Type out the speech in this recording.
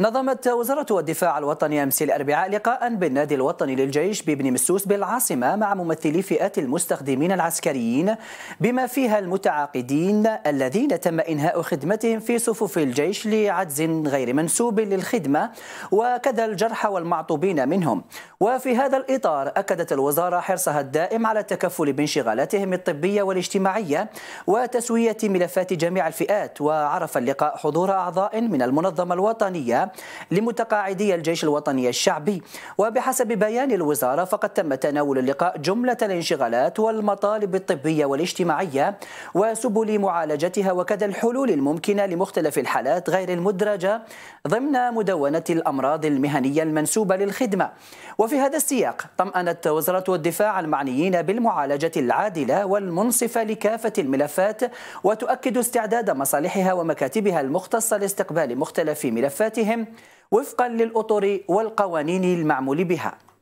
نظمت وزارة الدفاع الوطني أمس الأربعاء لقاء بالنادي الوطني للجيش بابن مسوس بالعاصمة مع ممثلي فئات المستخدمين العسكريين بما فيها المتعاقدين الذين تم إنهاء خدمتهم في صفوف الجيش لعجز غير منسوب للخدمة وكذا الجرحى والمعطوبين منهم وفي هذا الإطار أكدت الوزارة حرصها الدائم على التكفل بانشغالاتهم الطبية والاجتماعية وتسوية ملفات جميع الفئات وعرف اللقاء حضور أعضاء من المنظمة الوطنية لمتقاعدي الجيش الوطني الشعبي وبحسب بيان الوزارة فقد تم تناول اللقاء جملة الانشغالات والمطالب الطبية والاجتماعية وسبل معالجتها وكذا الحلول الممكنة لمختلف الحالات غير المدرجة ضمن مدونة الأمراض المهنية المنسوبة للخدمة وفي هذا السياق طمأنت وزارة الدفاع المعنيين بالمعالجة العادلة والمنصفة لكافة الملفات وتؤكد استعداد مصالحها ومكاتبها المختصة لاستقبال مختلف ملفاتهم وفقا للأطر والقوانين المعمول بها